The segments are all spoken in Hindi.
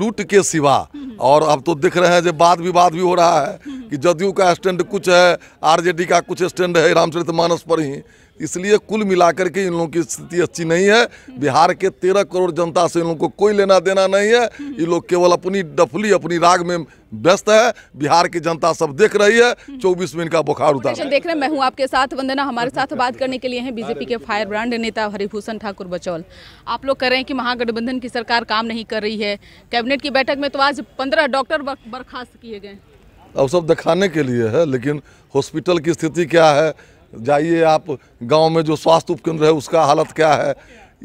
लूट के सिवा और अब तो देख रहे हैं जो बाद विवाद भी, भी हो रहा है कि जदयू का स्टैंड कुछ है आरजेडी का कुछ स्टैंड है रामचरित मानस पर ही इसलिए कुल मिलाकर के इन लोगों की स्थिति अच्छी नहीं है बिहार के तेरह करोड़ जनता से इन लोगों को कोई लेना देना नहीं है ये लोग केवल अपनी डफली अपनी राग में व्यस्त है बिहार की जनता सब देख रही है चौबीस में इनका बुखार उतार देख रहे मैं हूँ आपके साथ वंदना हमारे साथ बात करने के लिए हैं बीजेपी के फायर ब्रांड नेता हरिभूषण ठाकुर बचौल आप लोग कह रहे हैं कि महागठबंधन की सरकार काम नहीं कर रही है कैबिनेट की बैठक में तो आज पंद्रह डॉक्टर बर्खास्त किए गए अब सब दिखाने के लिए है लेकिन हॉस्पिटल की स्थिति क्या है जाइए आप गांव में जो स्वास्थ्य उपकेंद्र है उसका हालत क्या है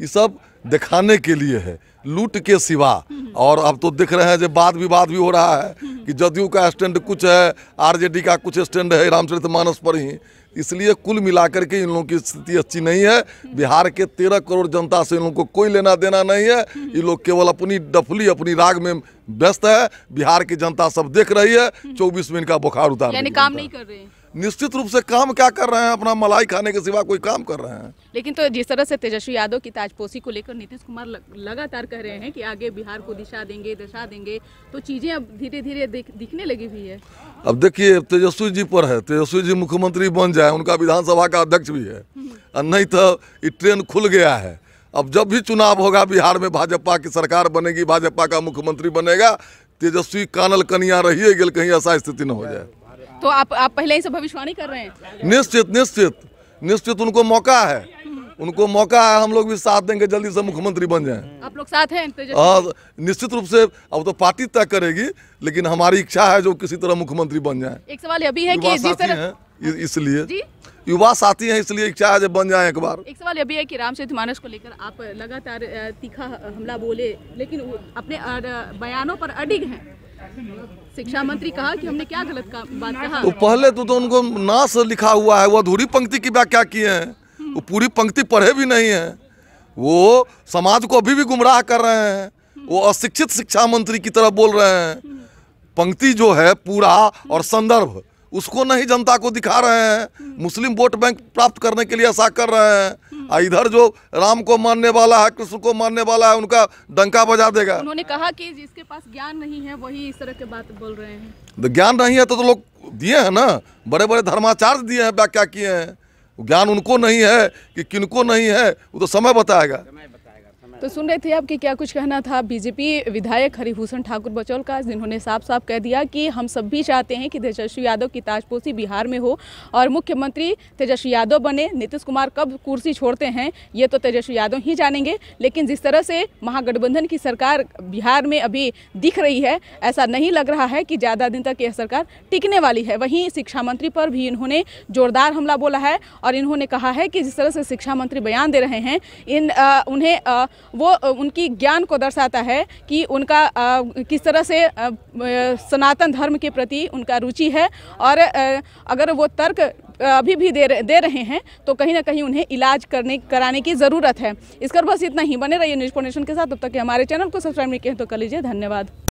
ये सब दिखाने के लिए है लूट के सिवा और अब तो देख रहे हैं जो बाद विवाद भी, भी हो रहा है कि जदयू का स्टैंड कुछ है आरजेडी का कुछ स्टैंड है रामचरित मानस पर ही इसलिए कुल मिलाकर के इन लोगों की स्थिति अच्छी नहीं है बिहार के तेरह करोड़ जनता से इन लोगों को कोई लेना देना नहीं है ये लोग केवल अपनी डफली अपनी राग में व्यस्त है बिहार की जनता सब देख रही है चौबीस में इनका बुखार उतार काम नहीं कर रहे हैं निश्चित रूप से काम क्या कर रहे हैं अपना मलाई खाने के सिवा कोई काम कर रहे हैं लेकिन तो जिस तरह से तेजस्वी यादव की ताजपोशी को लेकर नीतीश कुमार लगातार कह रहे हैं कि आगे बिहार को दिशा देंगे दशा देंगे तो चीजें अब धीरे धीरे दिखने लगी हुई है अब देखिए तेजस्वी जी पर है तेजस्वी जी मुख्यमंत्री बन जाए उनका विधानसभा का अध्यक्ष भी है हम्म। और नहीं तो ये ट्रेन खुल गया है अब जब भी चुनाव होगा बिहार में भाजपा की सरकार बनेगी भाजपा का मुख्यमंत्री बनेगा तेजस्वी कानल कनिया रहिए गेल कहीं ऐसा स्थिति न हो जाए तो आप आप पहले ही से भविष्यवाणी कर रहे हैं निश्चित निश्चित निश्चित उनको मौका है उनको मौका है हम लोग भी साथ देंगे जल्दी से मुख्यमंत्री बन जाएं आप लोग साथ हैं तो हाँ निश्चित रूप से अब तो पार्टी तय करेगी लेकिन हमारी इच्छा है जो किसी तरह मुख्यमंत्री बन जाएं एक सवाल अभी है कि जिस तरह इसलिए युवा साथी हैं इसलिए इच्छा है जब बन जाए एक बार एक सवाल अभी है कि राम सेतु मानस को लेकर आप लगातार तीखा हमला बोले लेकिन अपने बयानों पर अडिग हैं शिक्षा मंत्री कहा कि हमने क्या गलत का बात कहा तो पहले तो, तो उनको नाश लिखा हुआ है वो अधूरी पंक्ति की व्याख्या किए हैं वो पूरी पंक्ति पढ़े भी नहीं है वो समाज को अभी भी गुमराह कर रहे हैं वो अशिक्षित शिक्षा मंत्री की तरफ बोल रहे हैं पंक्ति जो है पूरा और संदर्भ उसको नहीं जनता को दिखा रहे हैं मुस्लिम वोट बैंक प्राप्त करने के लिए ऐसा कर रहे हैं आ इधर जो राम को मानने वाला है कृष्ण को मानने वाला है उनका डंका बजा देगा उन्होंने कहा कि जिसके पास ज्ञान नहीं है वही इस तरह के बात बोल रहे हैं तो ज्ञान नहीं है तो, तो लोग दिए हैं ना बड़े बड़े धर्माचार्य दिए हैं व्याख्या किए हैं ज्ञान उनको नहीं है कि किनको नहीं है वो तो समय बताएगा तो सुन रहे थे आपके क्या कुछ कहना था बीजेपी विधायक हरिभूषण ठाकुर बचौल का जिन्होंने साफ साफ कह दिया कि हम सब भी चाहते हैं कि तेजस्वी यादव की ताजपोशी बिहार में हो और मुख्यमंत्री तेजस्वी यादव बने नीतीश कुमार कब कुर्सी छोड़ते हैं ये तो तेजस्वी यादव ही जानेंगे लेकिन जिस तरह से महागठबंधन की सरकार बिहार में अभी दिख रही है ऐसा नहीं लग रहा है कि ज़्यादा दिन तक यह सरकार टिकने वाली है वहीं शिक्षा मंत्री पर भी इन्होंने जोरदार हमला बोला है और इन्होंने कहा है कि जिस तरह से शिक्षा मंत्री बयान दे रहे हैं इन उन्हें वो उनकी ज्ञान को दर्शाता है कि उनका किस तरह से सनातन धर्म के प्रति उनका रुचि है और अगर वो तर्क अभी भी दे दे रहे हैं तो कहीं ना कहीं उन्हें इलाज करने कराने की ज़रूरत है इसका बस इतना ही बने रहिए न्यूज फाउंडेशन के साथ तब तक हमारे चैनल को सब्सक्राइब नहीं किया तो कर लीजिए धन्यवाद